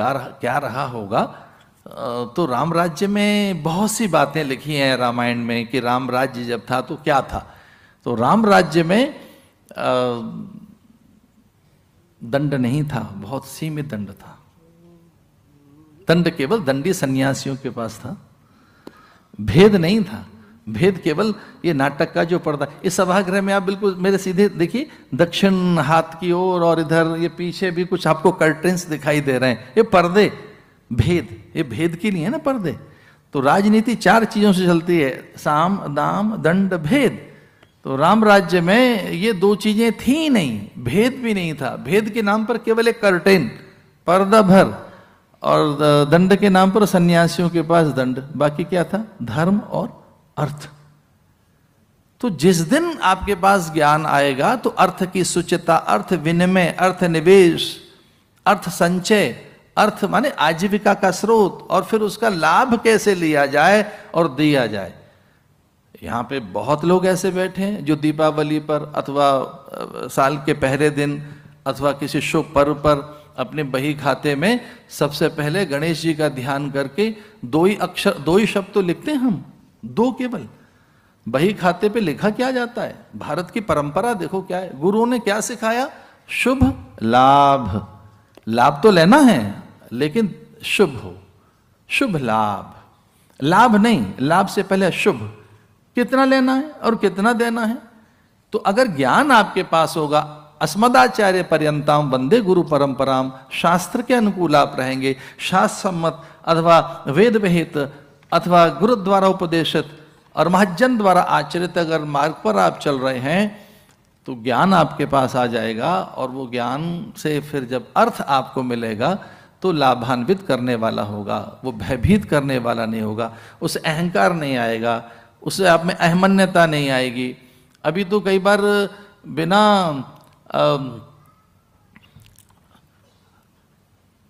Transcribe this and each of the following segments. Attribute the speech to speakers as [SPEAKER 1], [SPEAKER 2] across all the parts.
[SPEAKER 1] क्या रहा होगा तो राम राज्य में बहुत सी बातें लिखी हैं रामायण में कि राम राज्य जब था तो क्या था तो राम राज्य में दंड नहीं था बहुत सीमित दंड था दंड केवल दंडी सन्यासियों के पास था भेद नहीं था भेद केवल ये नाटक का जो पर्दा इस सभागृह में आप बिल्कुल मेरे सीधे देखिए दक्षिण हाथ की ओर और इधर ये पीछे भी कुछ आपको कर्टेंस दिखाई दे रहे हैं ये पर्दे भेद ये भेद के लिए है ना पर्दे तो राजनीति चार चीजों से चलती है साम दाम दंड भेद तो राम राज्य में ये दो चीजें थी नहीं भेद भी नहीं था भेद के नाम पर केवल एक कर्टेन पर्दा भर और दंड के नाम पर सन्यासियों के पास दंड बाकी क्या था धर्म और अर्थ तो जिस दिन आपके पास ज्ञान आएगा तो अर्थ की सुचिता अर्थ विनिमय अर्थ निवेश अर्थ संचय अर्थ माने आजीविका का स्रोत और फिर उसका लाभ कैसे लिया जाए और दिया जाए यहां पे बहुत लोग ऐसे बैठे हैं जो दीपावली पर अथवा साल के पहले दिन अथवा किसी शुभ पर्व पर अपने बही खाते में सबसे पहले गणेश जी का ध्यान करके दो ही अक्षर दो ही शब्द तो लिखते हैं हम दो केवल बही खाते पे लिखा क्या जाता है भारत की परंपरा देखो क्या है गुरुओं ने क्या सिखाया शुभ लाभ लाभ तो लेना है लेकिन शुभ हो शुभ लाभ लाभ नहीं लाभ से पहले शुभ कितना लेना है और कितना देना है तो अगर ज्ञान आपके पास होगा अस्मदाचार्य पर्यंताम वंदे गुरु परंपराम शास्त्र के अनुकूल आप रहेंगे शास्त्र सम्मत अथवा वेद विहित अथवा गुरु द्वारा उपदेशित और महाजन द्वारा आचरित अगर मार्ग पर आप चल रहे हैं तो ज्ञान आपके पास आ जाएगा और वो ज्ञान से फिर जब अर्थ आपको मिलेगा तो लाभान्वित करने वाला होगा वो भयभीत करने वाला नहीं होगा उसे अहंकार नहीं आएगा उसे आप में अहमन्यता नहीं आएगी अभी तो कई बार बिना आ,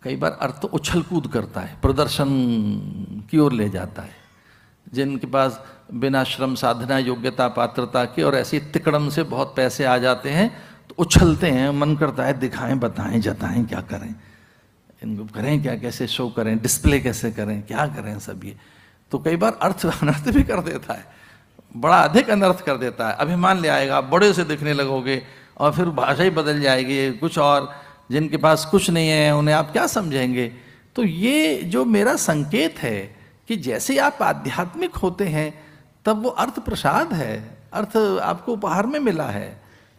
[SPEAKER 1] कई बार अर्थ उछल कूद करता है प्रदर्शन की ओर ले जाता है जिनके पास बिना श्रम साधना योग्यता पात्रता के और ऐसी तिकड़म से बहुत पैसे आ जाते हैं तो उछलते हैं मन करता है दिखाएं बताएं जताएं क्या करें इनको करें क्या कैसे शो करें डिस्प्ले कैसे करें क्या करें सब ये तो कई बार अर्थ अनर्थ भी कर देता है बड़ा अधिक अनर्थ कर देता है अभिमान ले आएगा आप बड़े से दिखने लगोगे और फिर भाषा ही बदल जाएगी कुछ और जिनके पास कुछ नहीं है उन्हें आप क्या समझेंगे तो ये जो मेरा संकेत है कि जैसे आप आध्यात्मिक होते हैं तब वो अर्थ प्रसाद है अर्थ आपको उपहार में मिला है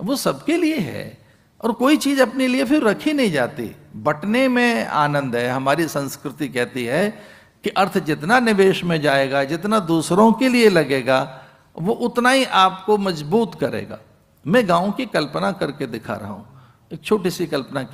[SPEAKER 1] वो सबके लिए है और कोई चीज़ अपने लिए फिर रखी नहीं जाती बटने में आनंद है हमारी संस्कृति कहती है कि अर्थ जितना निवेश में जाएगा जितना दूसरों के लिए लगेगा वो उतना ही आपको मजबूत करेगा मैं गांव की कल्पना करके दिखा रहा हूं एक छोटी सी कल्पना